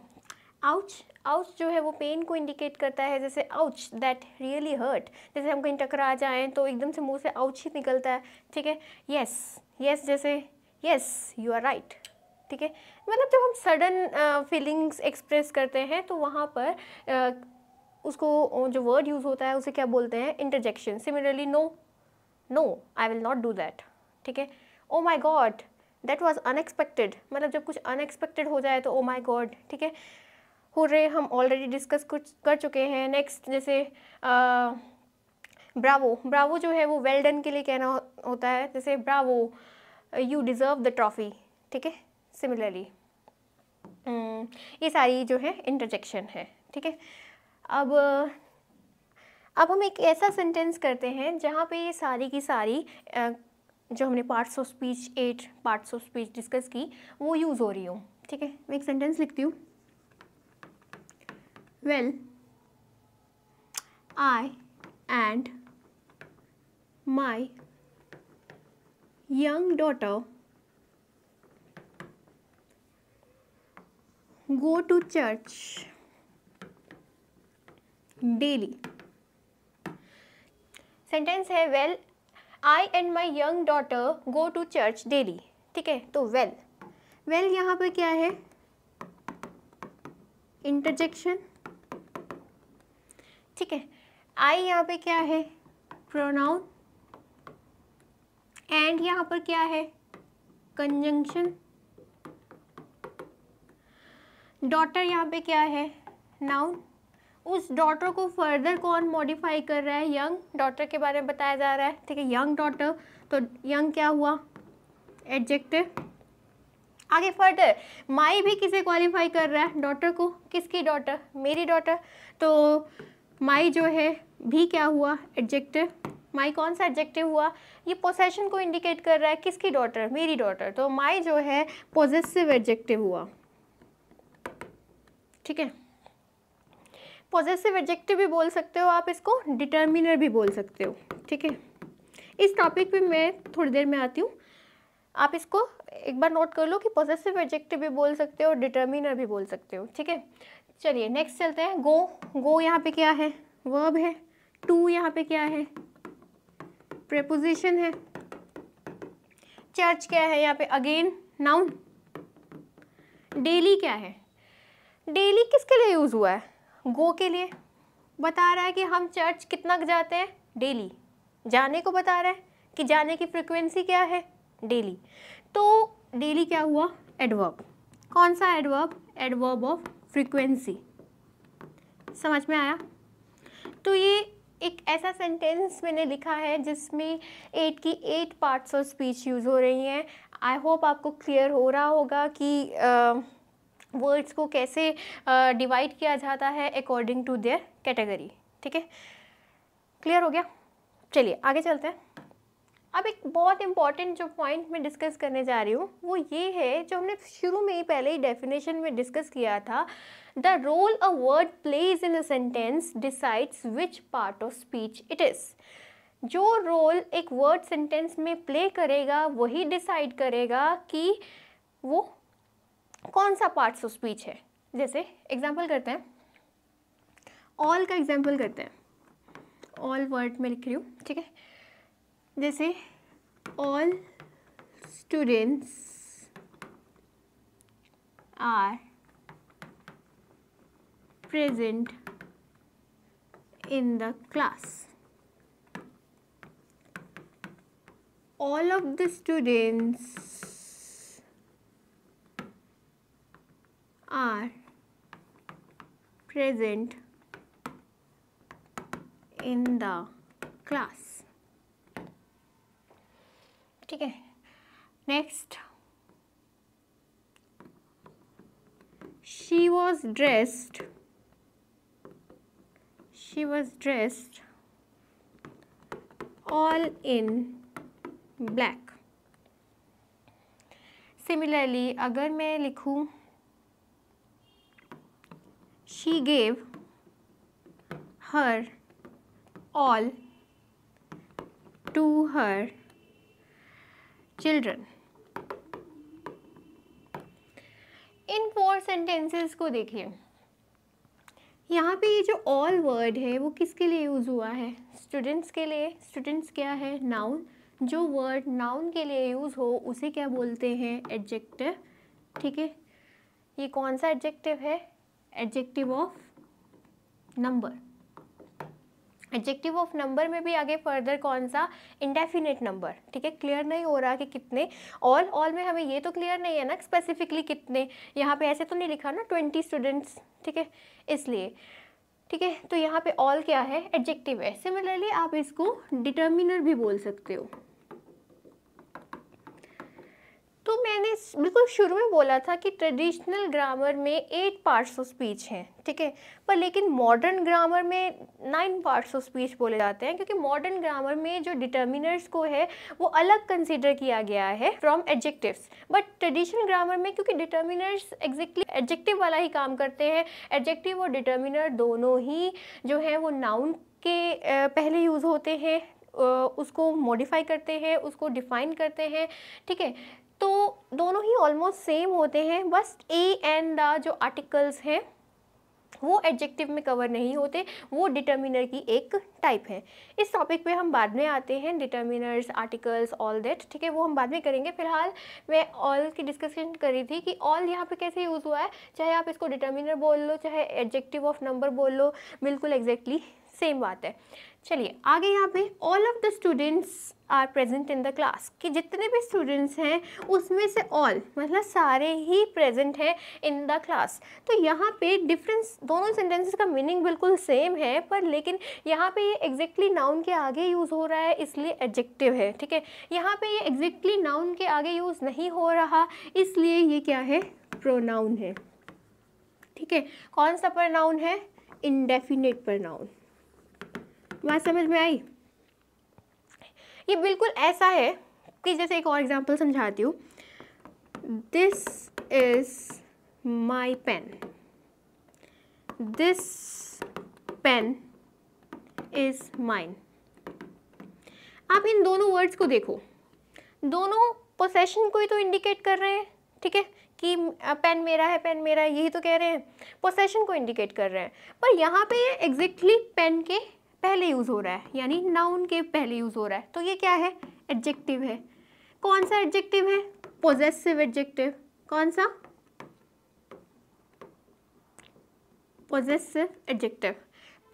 आउच आउच जो है वो पेन को इंडिकेट करता है जैसे आउच दैट रियली हर्ट जैसे हम कहीं टकरा जाएँ तो एकदम से मुंह से आउच ही निकलता है ठीक है यस यस जैसे यस यू आर राइट ठीक है मतलब जब हम सडन फीलिंग्स एक्सप्रेस करते हैं तो वहाँ पर uh, उसको जो वर्ड यूज़ होता है उसे क्या बोलते हैं interjection similarly no no I will not do that ठीक है oh my god that was unexpected मतलब जब कुछ अनएक्सपेक्टेड हो जाए तो ओ माई गॉड ठीक है हो रहे हम ऑलरेडी डिस्कस कुछ कर चुके हैं नेक्स्ट जैसे ब्रावो ब्रावो जो है वो वेल well डन के लिए कहना होता है जैसे bravo you deserve the trophy ठीक है सिमिलरली mm, ये सारी जो है इंटरजेक्शन है ठीक है अब अब हम एक ऐसा सेंटेंस करते हैं जहाँ पे ये सारी की सारी जो हमने parts of speech eight parts of speech discuss की वो यूज़ हो रही हो ठीक है मैं एक सेंटेंस लिखती हूँ well I and my young daughter go to church daily sentence है well I and my young daughter go to church daily ठीक है तो वेल वेल यहाँ पर क्या है इंटरजेक्शन ठीक है आई यहाँ पे क्या है प्रोनाउन एंड यहाँ पर क्या है कंजंक्शन डॉटर यहाँ पे क्या है नाउन उस डॉटर को फर्दर कौन मॉडिफाई कर रहा है यंग डॉटर के बारे में बताया जा रहा है ठीक है यंग डॉटर तो यंग क्या हुआ एडजेक्टिव आगे फर्दर माई भी किसे क्वालिफाई कर रहा है डॉटर को किसकी डॉटर मेरी डॉटर तो माई जो है भी क्या हुआ एडजेक्टिव माई कौन सा एडजेक्टिव हुआ ये पोसेशन को इंडिकेट कर रहा है किसकी डॉटर मेरी डॉटर तो माई जो है पॉजिटिव एडजेक्टिव हुआ ठीक है पॉजिटिव एडजेक्टिव भी बोल सकते हो आप इसको डिटर्मिनर भी बोल सकते हो ठीक है इस टॉपिक पे मैं थोड़ी देर में आती हूँ आप इसको एक बार नोट कर लो कि पॉजिटिव एडजेक्टिव भी बोल सकते हो डिटर्मिनर भी बोल सकते हो ठीक है चलिए नेक्स्ट चलते हैं गो गो यहाँ पे क्या है वर्ब है टू यहाँ पे क्या है प्रेपोजिशन है चर्च क्या है यहाँ पे अगेन नाउन डेली क्या है डेली किसके लिए यूज़ हुआ है गो के लिए बता रहा है कि हम चर्च कितना जाते हैं डेली जाने को बता रहा है कि जाने की फ्रिक्वेंसी क्या है डेली तो डेली क्या हुआ एडवर्ब कौन सा एडवर्ब एडवर्ब ऑफ फ्रिक्वेंसी समझ में आया तो ये एक ऐसा सेंटेंस मैंने लिखा है जिसमें एट की eight parts of speech use हो रही हैं आई होप आपको क्लियर हो रहा होगा कि वर्ड्स को कैसे डिवाइड uh, किया जाता है अकॉर्डिंग टू देयर कैटेगरी ठीक है क्लियर हो गया चलिए आगे चलते हैं अब एक बहुत इम्पॉर्टेंट जो पॉइंट मैं डिस्कस करने जा रही हूँ वो ये है जो हमने शुरू में ही पहले ही डेफिनेशन में डिस्कस किया था the role a word plays in a sentence decides which part of speech it is जो रोल एक वर्ड सेंटेंस में प्ले करेगा वही डिसाइड करेगा कि वो कौन सा पार्ट्स ऑफ स्पीच है जैसे एग्जाम्पल करते हैं ऑल का एग्जाम्पल करते हैं ऑल वर्ड में लिख रही हूँ ठीक है जैसे all students are present in the class all of the students are present in the class ठीक है next she was dressed she was dressed all in black similarly अगर मैं लिखूँ she gave her all to her children इन फोर सेंटेंसेस को देखिए यहाँ पे ये जो ऑल वर्ड है वो किसके लिए यूज़ हुआ है स्टूडेंट्स के लिए स्टूडेंट्स क्या है नाउन जो वर्ड नाउन के लिए यूज़ हो उसे क्या बोलते हैं एडजेक्टिव ठीक है ये कौन सा एडजेक्टिव है adjective of number adjective of number में भी आगे फर्दर कौन सा इंडेफिनेट नंबर ठीक है क्लियर नहीं हो रहा कि कितने ऑल ऑल में हमें ये तो क्लियर नहीं है ना स्पेसिफिकली कितने यहाँ पे ऐसे तो नहीं लिखा ना ट्वेंटी स्टूडेंट्स ठीक है इसलिए ठीक है तो यहाँ पे ऑल क्या है एडजेक्टिव है सिमिलरली आप इसको डिटर्मिनर भी बोल सकते हो तो मैंने बिल्कुल शुरू में बोला था कि ट्रेडिशनल ग्रामर में एट पार्ट्स ऑफ स्पीच हैं ठीक है पर लेकिन मॉडर्न ग्रामर में नाइन पार्ट्स ऑफ स्पीच बोले जाते हैं क्योंकि मॉडर्न ग्रामर में जो डिटर्मिनर्स को है वो अलग कंसिडर किया गया है from adjectives but traditional grammar में क्योंकि डिटर्मिनर्स एग्जैक्टली एडजेक्टिव वाला ही काम करते हैं एडजेक्टिव और डिटर्मिनर दोनों ही जो है वो नाउन के पहले यूज़ होते हैं उसको मॉडिफाई करते हैं उसको डिफाइन करते हैं ठीक है तो दोनों ही ऑलमोस्ट सेम होते हैं बस ए एंड द जो आर्टिकल्स हैं वो एडजेक्टिव में कवर नहीं होते वो डिटर्मिनर की एक टाइप है इस टॉपिक पे हम बाद में आते हैं डिटर्मिनर्स आर्टिकल्स ऑल दैट ठीक है वो हम बाद में करेंगे फिलहाल मैं ऑल की डिस्कशन कर रही थी कि ऑल यहाँ पे कैसे यूज़ हुआ है चाहे आप इसको डिटर्मिनर बोल लो चाहे एडजेक्टिव ऑफ नंबर बोल लो बिल्कुल एग्जैक्टली exactly सेम बात है चलिए आगे यहाँ पे all of the students are present in the class कि जितने भी स्टूडेंट्स हैं उसमें से ऑल मतलब सारे ही प्रेजेंट हैं इन द क्लास तो यहाँ पे डिफरेंस दोनों सेंटेंसेस का मीनिंग बिल्कुल सेम है पर लेकिन यहाँ पे ये एग्जैक्टली नाउन के आगे यूज़ हो रहा है इसलिए एडजेक्टिव है ठीक है यहाँ पे ये एग्जैक्टली नाउन के आगे यूज़ नहीं हो रहा इसलिए ये क्या है प्रोनाउन है ठीक है कौन सा प्रोनाउन है इनडेफिनेट प्रोनाउन बात समझ में आई ये बिल्कुल ऐसा है कि जैसे एक और एग्जांपल समझाती हूँ this is my pen this pen is mine आप इन दोनों वर्ड्स को देखो दोनों पोसेशन को ही तो इंडिकेट कर रहे हैं ठीक है कि पेन मेरा है पेन मेरा है यही तो कह रहे हैं पोसेशन को इंडिकेट कर रहे हैं पर यहाँ पे ये एग्जैक्टली पेन के पहले यूज़ हो रहा है यानी नाउन के पहले यूज़ हो रहा है तो ये क्या है एडजेक्टिव है कौन सा एडजेक्टिव है पोजेसिव एडजेक्टिव कौन सा पोजेसिव एडजेक्टिव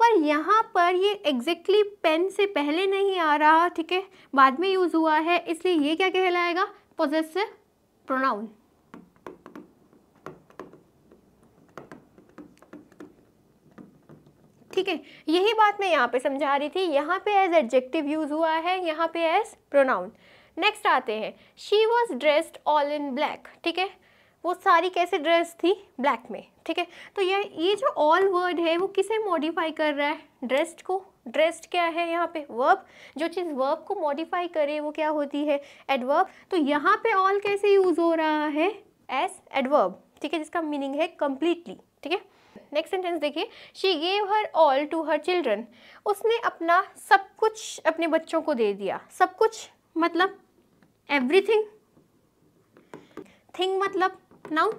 पर यहाँ पर ये एग्जैक्टली exactly पेन से पहले नहीं आ रहा ठीक है बाद में यूज़ हुआ है इसलिए ये क्या कहलाएगा पोजेसिव प्रोनाउन ठीक है यही बात मैं यहाँ पे समझा रही थी यहाँ पे एज एडजेक्टिव यूज़ हुआ है यहाँ पे एज प्रोनाउन नेक्स्ट आते हैं she was dressed all in black ठीक है वो सारी कैसे ड्रेस थी ब्लैक में ठीक है तो ये ये जो ऑल वर्ड है वो किसे मॉडिफाई कर रहा है ड्रेस्ड को ड्रेस्ड क्या है यहाँ पे वर्ब जो चीज़ वर्ब को मॉडिफाई करे वो क्या होती है एडवर्ब तो यहाँ पे ऑल कैसे यूज़ हो रहा है एज एडवर्ब ठीक है जिसका मीनिंग है कम्प्लीटली ठीक है नेक्स्ट सेंटेंस देखिए she gave her all to her children उसने अपना सब कुछ अपने बच्चों को दे दिया सब कुछ मतलब एवरीथिंग थिंग मतलब नाउन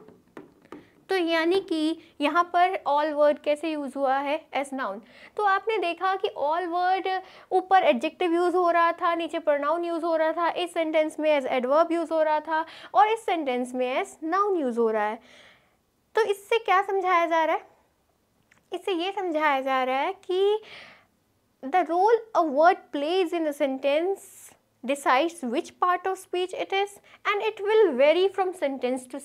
तो यानी कि यहाँ पर ऑल वर्ड कैसे यूज़ हुआ है एज नाउन तो आपने देखा कि ऑल वर्ड ऊपर एडजेक्टिव यूज़ हो रहा था नीचे प्रोनाउन यूज़ हो रहा था इस सेंटेंस में एज एडवर्ब यूज़ हो रहा था और इस सेंटेंस में एज नाउन यूज़ हो रहा है तो इससे क्या समझाया जा रहा है इससे ये समझाया जा रहा है कि the role a word plays in a sentence decides which part of speech it is and it will vary from sentence to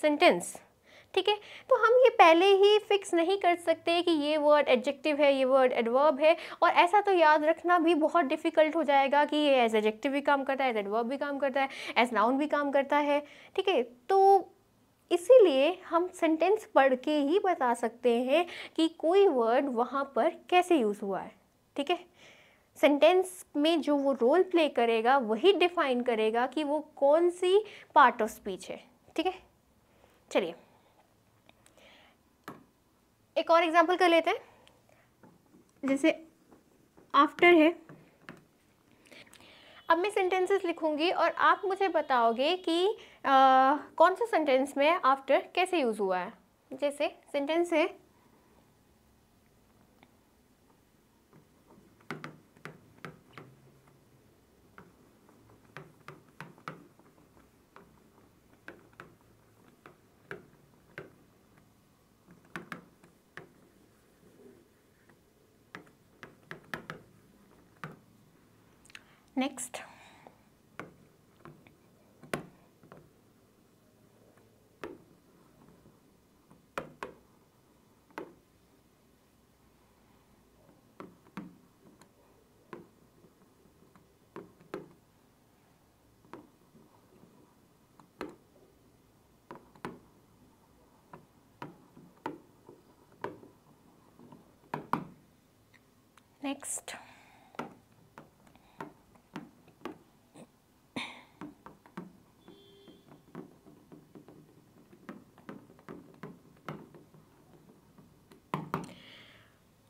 ठीक है तो हम ये पहले ही फिक्स नहीं कर सकते कि ये वर्ड एडजेक्टिव है ये वर्ड एडवर्ब है और ऐसा तो याद रखना भी बहुत डिफ़िकल्ट हो जाएगा कि ये एज एडजेक्टिव भी काम करता है एज एडवर्ब भी काम करता है एज नाउन भी काम करता है ठीक है तो इसीलिए हम सेंटेंस पढ़ के ही बता सकते हैं कि कोई वर्ड वहाँ पर कैसे यूज़ हुआ है ठीक है सेंटेंस में जो वो रोल प्ले करेगा वही डिफाइन करेगा कि वो कौन सी पार्ट ऑफ स्पीच है ठीक है चलिए एक और एग्जांपल कर लेते हैं जैसे आफ्टर है अब मैं सेंटेंसेस लिखूंगी और आप मुझे बताओगे कि कौन से सेंटेंस में आफ्टर कैसे यूज़ हुआ है जैसे सेंटेंस है next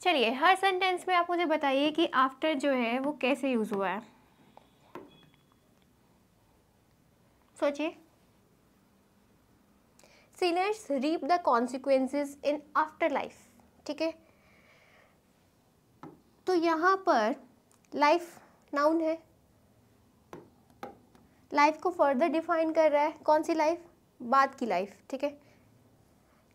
चलिए हर सेंटेंस में आप मुझे बताइए कि आफ्टर जो है वो कैसे यूज़ हुआ है सोचिए seniors reap the consequences in after life ठीक है तो यहाँ पर लाइफ नाउन है लाइफ को फर्दर डिफाइन कर रहा है कौन सी लाइफ बाद की लाइफ ठीक है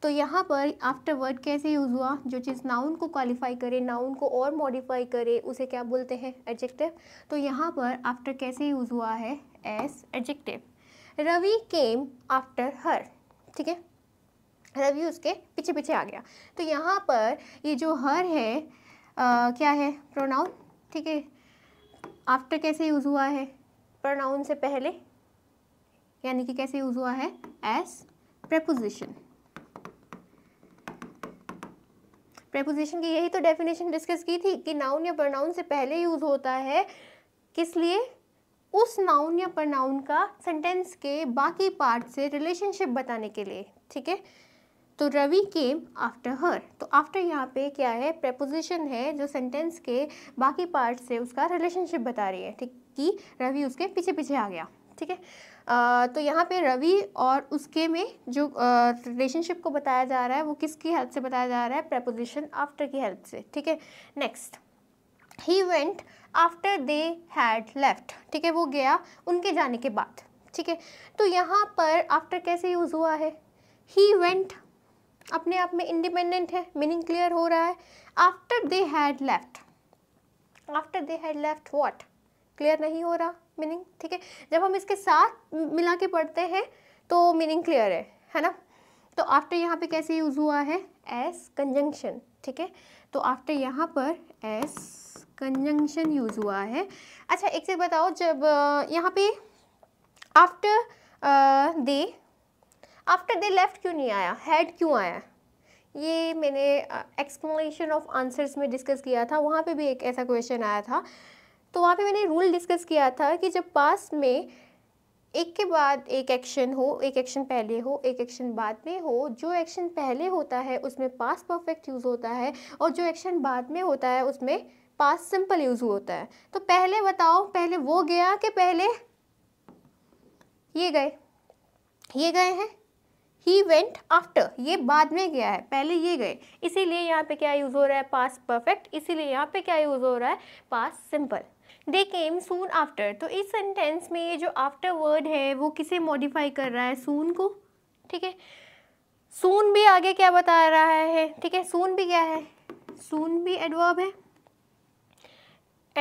तो यहाँ पर आफ्टर वर्ड कैसे यूज़ हुआ जो चीज़ नाउन को क्वालिफाई करे नाउन को और मॉडिफाई करे उसे क्या बोलते हैं एडजेक्टिव तो यहाँ पर आफ्टर कैसे यूज़ हुआ है as adjective Ravi came after her ठीक है रवि उसके पीछे पीछे आ गया तो यहाँ पर ये जो हर है आ, क्या है प्रोनाउन ठीक है आफ्टर कैसे यूज़ हुआ है प्रोनाउन से पहले यानी कि कैसे यूज़ हुआ है एस preposition preposition की यही तो डेफिनेशन डिस्कस की थी कि नाउन या प्रनाउन से पहले यूज होता है किस लिए उस नाउन या प्रनाउन का सेंटेंस के बाकी पार्ट से रिलेशनशिप बताने के लिए ठीक है तो रवि केम आफ्टर हर तो आफ्टर यहाँ पे क्या है प्रपोजिशन है जो सेंटेंस के बाकी पार्ट से उसका रिलेशनशिप बता रही है ठीक कि रवि उसके पीछे पीछे आ गया ठीक है तो यहाँ पे रवि और उसके में जो रिलेशनशिप को बताया जा रहा है वो किसकी हेल्प से बताया जा रहा है प्रपोजिशन आफ्टर की हेल्प से ठीक है next he went after they had left ठीक है वो गया उनके जाने के बाद ठीक है तो यहाँ पर आफ्टर कैसे यूज़ हुआ है ही वेंट अपने आप में इंडिपेंडेंट है मीनिंग क्लियर हो रहा है after they had left after they had left what clear नहीं हो रहा मीनिंग ठीक है जब हम इसके साथ मिला के पढ़ते हैं तो मीनिंग क्लियर है है ना तो आफ्टर यहाँ पे कैसे यूज़ हुआ है एस कंजंक्शन ठीक है तो आफ्टर यहाँ पर एस कंजंक्शन यूज़ हुआ है अच्छा एक से बताओ जब यहाँ पे after they after they left क्यों नहीं आया हेड क्यों आया ये मैंने एक्सप्लेनेशन ऑफ आंसर्स में डिस्कस किया था वहाँ पे भी एक ऐसा क्वेश्चन आया था तो वहाँ पे मैंने रूल डिस्कस किया था कि जब पास में एक के बाद एक एक्शन हो एक एक्शन पहले हो एक एक्शन बाद में हो जो एक्शन पहले होता है उसमें पास परफेक्ट यूज़ होता है और जो एक्शन बाद में होता है उसमें पास सिंपल यूज़ होता है तो पहले बताओ पहले वो गया कि पहले ये गए ये गए हैं ही वेंट आफ्टर ये बाद में गया है पहले ये गए इसीलिए यहाँ पे क्या यूज़ हो रहा है पास परफेक्ट इसीलिए यहाँ पे क्या यूज़ हो रहा है पास simple they came soon after तो इस सेंटेंस में ये जो आफ्टर वर्ड है वो किसे मॉडिफाई कर रहा है सून को ठीक है सून भी आगे क्या बता रहा है ठीक है सून भी क्या है सून भी एडवर्ब है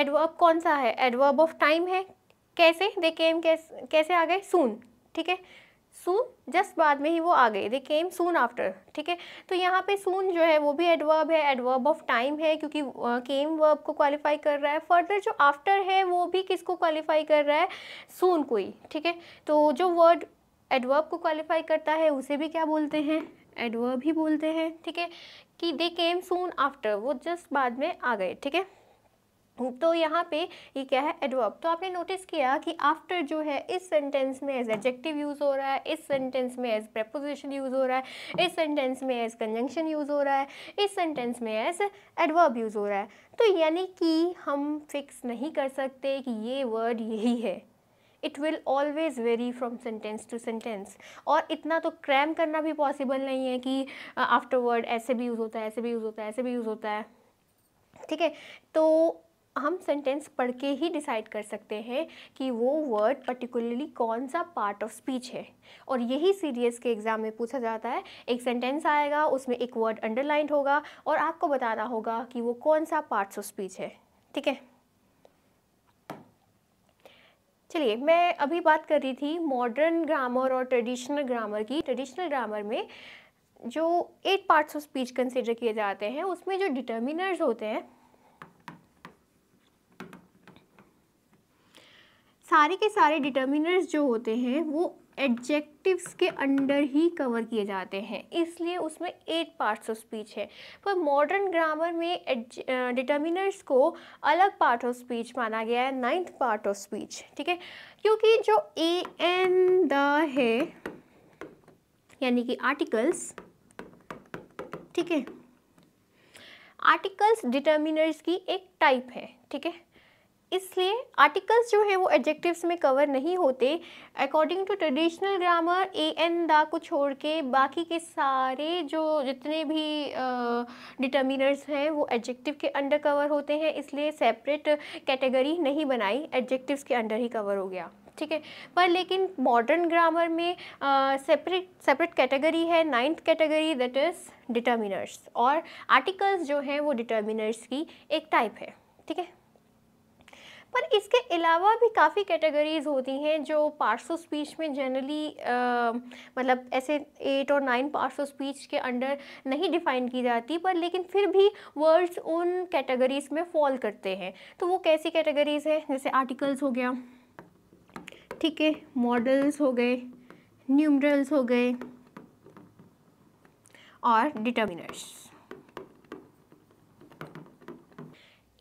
एडवर्ब कौन सा है एडवर्ब ऑफ टाइम है कैसे दे केम कैसे कैसे आ गए सून ठीक है सून जस्ट बाद में ही वो आ गए दे केम सून आफ्टर ठीक है तो यहाँ पे सून जो है वो भी एडवर्ब है एडवर्ब ऑफ टाइम है क्योंकि केम वर्ब को क्वालिफाई कर रहा है फर्दर जो आफ्टर है वो भी किसको क्वालिफाई कर रहा है सून को ही ठीक है तो जो वर्ड एडवर्ब को क्वालिफाई करता है उसे भी क्या बोलते हैं एडवर्ब ही बोलते हैं ठीक है कि दे केम सून आफ्टर वो जस्ट बाद में आ गए ठीक है तो यहाँ पे ये क्या है एडवर्ब तो आपने नोटिस किया कि आफ्टर जो है इस सेंटेंस में एज एडजेक्टिव यूज़ हो रहा है इस सेंटेंस में एज प्रपोजिशन यूज़ हो रहा है इस सेंटेंस में एज कंजंक्शन यूज़ हो रहा है इस सेंटेंस में एज एडवर्ब यूज़ हो रहा है तो यानी कि हम फिक्स नहीं कर सकते कि ये वर्ड यही है it will always vary from sentence to sentence और इतना तो क्रैम करना भी पॉसिबल नहीं है कि आफ्टर uh, वर्ड ऐसे भी यूज़ होता है ऐसे भी यूज़ होता है ऐसे भी यूज़ होता है ठीक है तो हम सेंटेंस पढ़ के ही डिसाइड कर सकते हैं कि वो वर्ड पर्टिकुलरली कौन सा पार्ट ऑफ स्पीच है और यही सीरियस के एग्ज़ाम में पूछा जाता है एक सेंटेंस आएगा उसमें एक वर्ड अंडरलाइंड होगा और आपको बताना होगा कि वो कौन सा पार्ट्स ऑफ स्पीच है ठीक है चलिए मैं अभी बात कर रही थी मॉडर्न ग्रामर और ट्रेडिशनल ग्रामर की ट्रेडिशनल ग्रामर में जो eight parts of speech consider किए जाते हैं उसमें जो डिटर्मिनर्स होते हैं सारे के सारे डिटर्मिनर्स जो होते हैं वो एडजेक्टिव्स के अंडर ही कवर किए जाते हैं इसलिए उसमें एट पार्ट्स ऑफ स्पीच है पर मॉडर्न ग्रामर में डिटर्मिनर्स को अलग पार्ट ऑफ स्पीच माना गया है नाइन्थ पार्ट ऑफ स्पीच ठीक है क्योंकि जो ए एन द है यानी कि आर्टिकल्स ठीक है आर्टिकल्स डिटर्मिनर्स की एक टाइप है ठीक है इसलिए आर्टिकल्स जो है वो एडजेक्टिव्स में कवर नहीं होते according to traditional grammar a an the को छोड़ के बाकी के सारे जो जितने भी डिटर्मिनर्स हैं वो एडजेक्टिव के अंडर कवर होते हैं इसलिए सेपरेट कैटेगरी नहीं बनाई एडजेक्टिव्स के अंडर ही कवर हो गया ठीक है पर लेकिन मॉडर्न ग्रामर में सेपरेट सेपरेट कैटेगरी है ninth category that is determiners और आर्टिकल्स जो हैं वो डिटर्मिनर्स की एक टाइप है ठीक है पर इसके अलावा भी काफ़ी कैटेगरीज होती हैं जो पार्ट्स ऑफ स्पीच में जनरली मतलब ऐसे एट और नाइन पार्ट्स ऑफ स्पीच के अंडर नहीं डिफ़ाइन की जाती पर लेकिन फिर भी वर्ड्स उन कैटेगरीज़ में फॉल करते हैं तो वो कैसी कैटेगरीज़ हैं जैसे आर्टिकल्स हो गया ठीक है मॉडल्स हो गए न्यूमरल्स हो गए और डिटर्मिनर्स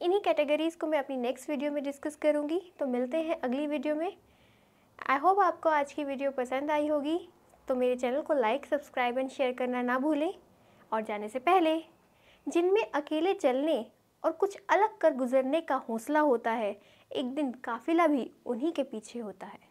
इन्हीं कैटेगरीज़ को मैं अपनी नेक्स्ट वीडियो में डिस्कस करूँगी तो मिलते हैं अगली वीडियो में आई होप आपको आज की वीडियो पसंद आई होगी तो मेरे चैनल को लाइक सब्सक्राइब एंड शेयर करना ना भूलें और जाने से पहले जिनमें अकेले चलने और कुछ अलग कर गुजरने का हौसला होता है एक दिन काफिला भी उन्हीं के पीछे होता है